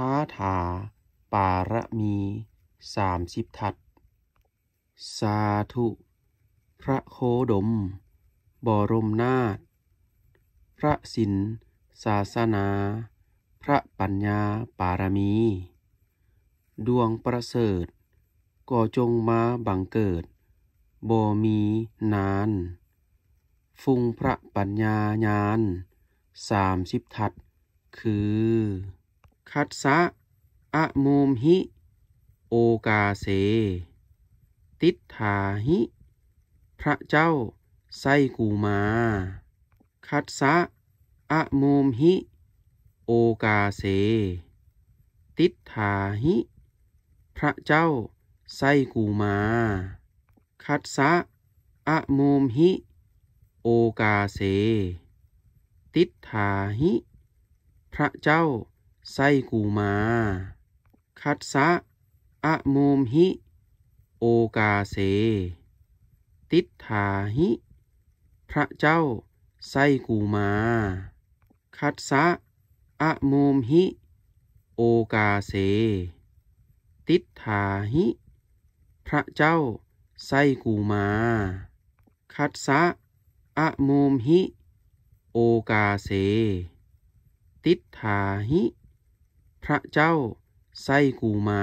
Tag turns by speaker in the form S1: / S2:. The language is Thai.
S1: คาถาปารมีสามสิบทัดสาธุ พระโคดมบรมนาถพระศินศาสนา พระปัญญาปารมี ดวงประเสริฐก็จงมาบังเกิดบ่มีนาน ฟุงพระปัญญาญาณสามสิบทัดคือคัดสะอะโมมหิ โอกาเสติฏาหิ พระเจ้าไสกูมาคัดสะอะโมมหิ โอกาเสติฏาหิ พระเจ้าไสกูมาคัดสะอะโมมหิโอกาเสติฏาหิพระเจ้าไส้กูมา คัดสะอะโมมหิ โอกาเสติดถาหิ พระเจ้าไส้กูมา คัดสะอะโมมหิ โอกาเสติดถาหิ พระเจ้าไส้กูมา คัดสะอะโมมหิ โอกาเสติดถาหิพระเจ้าไส้กูมา